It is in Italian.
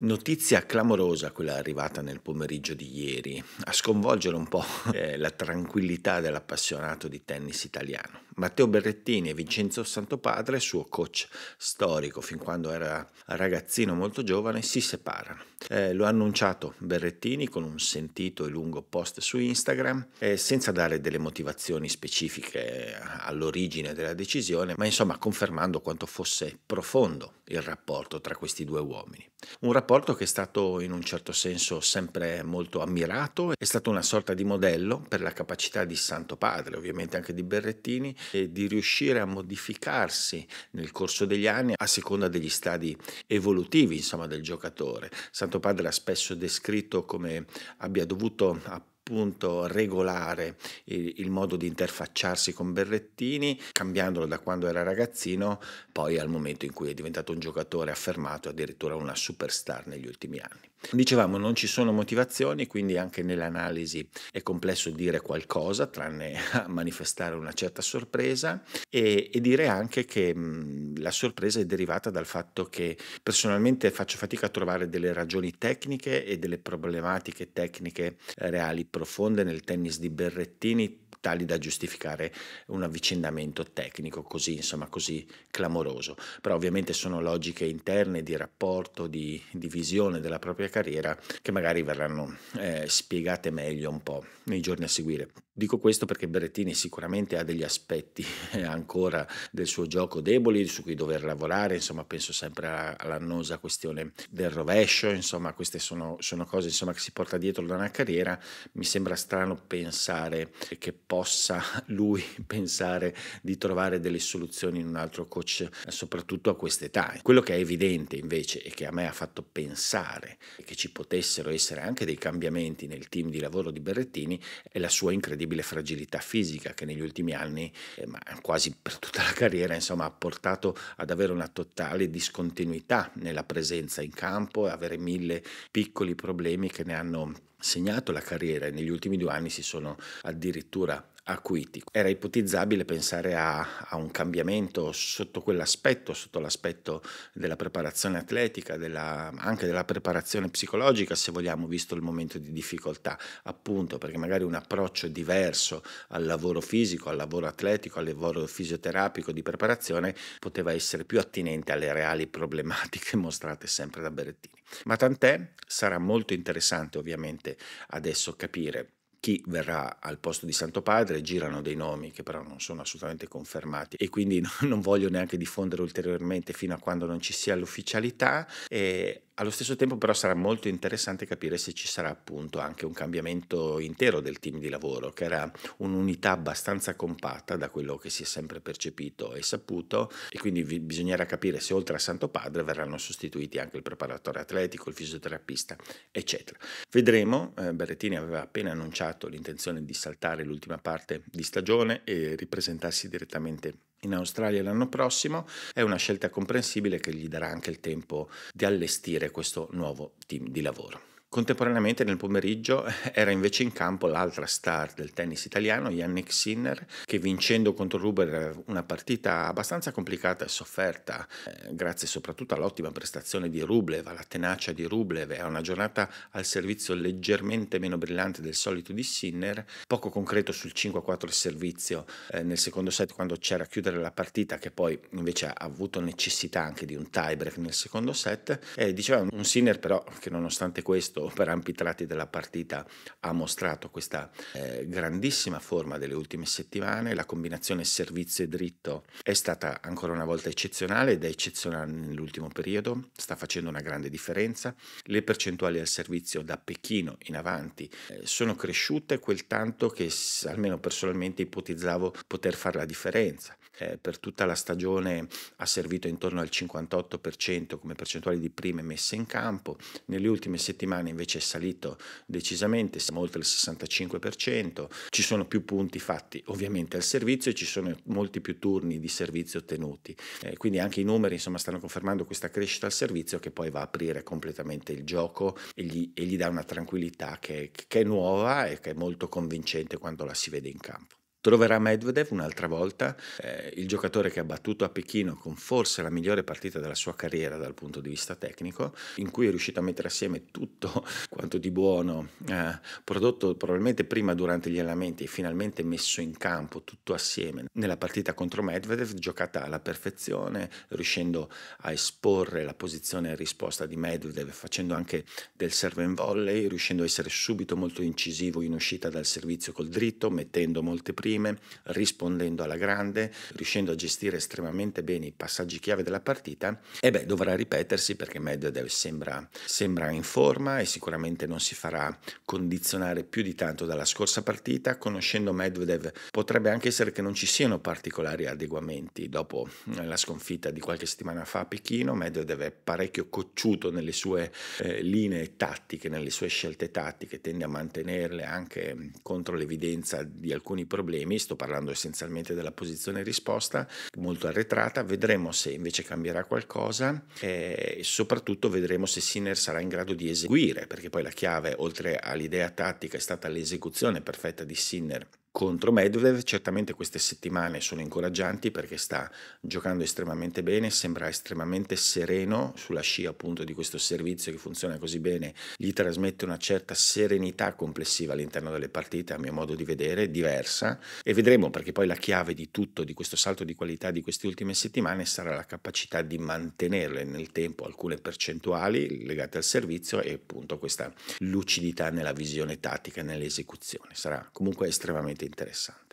Notizia clamorosa quella arrivata nel pomeriggio di ieri, a sconvolgere un po' eh, la tranquillità dell'appassionato di tennis italiano. Matteo Berrettini e Vincenzo Santopadre, suo coach storico fin quando era ragazzino molto giovane, si separano. Eh, lo ha annunciato Berrettini con un sentito e lungo post su Instagram, eh, senza dare delle motivazioni specifiche all'origine della decisione, ma insomma confermando quanto fosse profondo il rapporto tra questi due uomini. Un rapporto che è stato in un certo senso sempre molto ammirato, è stato una sorta di modello per la capacità di Santo Padre, ovviamente anche di Berrettini, e di riuscire a modificarsi nel corso degli anni a seconda degli stadi evolutivi insomma, del giocatore. Santo Padre ha spesso descritto come abbia dovuto appunto regolare il, modo di interfacciarsi con Berrettini, cambiandolo da quando era ragazzino poi al momento in cui è diventato un giocatore affermato, addirittura una superstar negli ultimi anni. Dicevamo non ci sono motivazioni, quindi anche nell'analisi è complesso dire qualcosa, tranne a manifestare una certa sorpresa e, e dire anche che mh, la sorpresa è derivata dal fatto che personalmente faccio fatica a trovare delle ragioni tecniche e delle problematiche tecniche eh, reali profonde nel tennis di Berrettini tali da giustificare un avvicendamento tecnico così, insomma, così clamoroso. Però ovviamente sono logiche interne di rapporto, di, di visione della propria carriera che magari verranno eh, spiegate meglio un po' nei giorni a seguire. Dico questo perché Berrettini sicuramente ha degli aspetti eh, ancora del suo gioco deboli su cui dover lavorare, insomma penso sempre all'annosa questione del rovescio, insomma queste sono, sono cose insomma, che si porta dietro da una carriera, mi sembra strano pensare che possa lui pensare di trovare delle soluzioni in un altro coach, soprattutto a quest'età. Quello che è evidente invece e che a me ha fatto pensare che ci potessero essere anche dei cambiamenti nel team di lavoro di Berrettini è la sua incredibile terribile fragilità fisica che negli ultimi anni, eh, ma quasi per tutta la carriera, insomma, ha portato ad avere una totale discontinuità nella presenza in campo e avere mille piccoli problemi che ne hanno segnato la carriera e negli ultimi due anni si sono addirittura acuitico. Era ipotizzabile pensare a, a un cambiamento sotto quell'aspetto, sotto l'aspetto della preparazione atletica, della, anche della preparazione psicologica, se vogliamo, visto il momento di difficoltà, appunto perché magari un approccio diverso al lavoro fisico, al lavoro atletico, al lavoro fisioterapico di preparazione poteva essere più attinente alle reali problematiche mostrate sempre da Berettini. Ma tant'è, sarà molto interessante ovviamente adesso capire chi verrà al posto di Santo Padre, girano dei nomi che però non sono assolutamente confermati e quindi non voglio neanche diffondere ulteriormente fino a quando non ci sia l'ufficialità. E allo stesso tempo però sarà molto interessante capire se ci sarà appunto anche un cambiamento intero del team di lavoro, che era un'unità abbastanza compatta da quello che si è sempre percepito e saputo e quindi bisognerà capire se oltre a Santo Padre verranno sostituiti anche il preparatore atletico, il fisioterapista, eccetera. Vedremo, eh, Berrettini aveva appena annunciato l'intenzione di saltare l'ultima parte di stagione e ripresentarsi direttamente in Australia l'anno prossimo, è una scelta comprensibile che gli darà anche il tempo di allestire questo nuovo team di lavoro. Contemporaneamente nel pomeriggio era invece in campo l'altra star del tennis italiano, Yannick Sinner, che vincendo contro Ruber eh, una partita abbastanza complicata e sofferta, eh, grazie soprattutto all'ottima prestazione di Rublev, alla tenacia di Rublev e a una giornata al servizio leggermente meno brillante del solito di Sinner, poco concreto sul 5-4 il servizio eh, nel secondo set quando c'era a chiudere la partita, che poi invece ha avuto necessità anche di un tiebreak nel secondo set, e diceva un Sinner però che nonostante questo piuttosto per ampi tratti della partita ha mostrato questa eh, grandissima forma delle ultime settimane, la combinazione servizio e dritto è stata ancora una volta eccezionale ed è eccezionale nell'ultimo periodo, sta facendo una grande differenza, le percentuali al servizio da Pechino in avanti eh, sono cresciute quel tanto che almeno personalmente ipotizzavo poter fare la differenza. Eh, per tutta la stagione ha servito intorno al 58% come percentuale di prime messe in campo, nelle ultime settimane italiana invece è salito decisamente, siamo oltre il 65%, ci sono più punti fatti ovviamente al servizio e ci sono molti più turni di servizio ottenuti, eh, quindi anche i numeri insomma, stanno confermando questa crescita al servizio che poi va a aprire completamente il gioco e gli, e gli dà una tranquillità che, che è nuova e che è molto convincente quando la si vede in campo. Troverà Medvedev un'altra volta, eh, il giocatore che ha battuto a Pechino con forse la migliore partita della sua carriera dal punto di vista tecnico, in cui è riuscito a mettere assieme tutto quanto di buono, eh, prodotto probabilmente prima durante gli allenamenti e finalmente messo in campo tutto assieme nella partita contro Medvedev, giocata alla perfezione, riuscendo a esporre la posizione e risposta di Medvedev, facendo anche del serve in volley, riuscendo a essere subito molto incisivo in uscita dal servizio col dritto, mettendo molte prime prime, rispondendo alla grande, riuscendo a gestire estremamente bene i passaggi chiave della partita, e beh, dovrà ripetersi perché Medvedev sembra, sembra in forma e sicuramente non si farà condizionare più di tanto dalla scorsa partita. Conoscendo Medvedev potrebbe anche essere che non ci siano particolari adeguamenti. Dopo eh, la sconfitta di qualche settimana fa a Pechino, Medvedev è parecchio cocciuto nelle sue eh, linee tattiche, nelle sue scelte tattiche, tende a mantenerle anche mm, contro l'evidenza di alcuni problemi problemi, sto parlando essenzialmente della posizione risposta, molto arretrata, vedremo se invece cambierà qualcosa eh, e soprattutto vedremo se Sinner sarà in grado di eseguire, perché poi la chiave oltre all'idea tattica è stata l'esecuzione perfetta di Sinner contro Medvedev. Certamente queste settimane sono incoraggianti perché sta giocando estremamente bene, sembra estremamente sereno sulla scia appunto di questo servizio che funziona così bene, gli trasmette una certa serenità complessiva all'interno delle partite, a mio modo di vedere, diversa e vedremo perché poi la chiave di tutto di questo salto di qualità di queste ultime settimane sarà la capacità di mantenerle nel tempo alcune percentuali legate al servizio e appunto questa lucidità nella visione tattica e nell'esecuzione. Sarà comunque estremamente veramente interessante.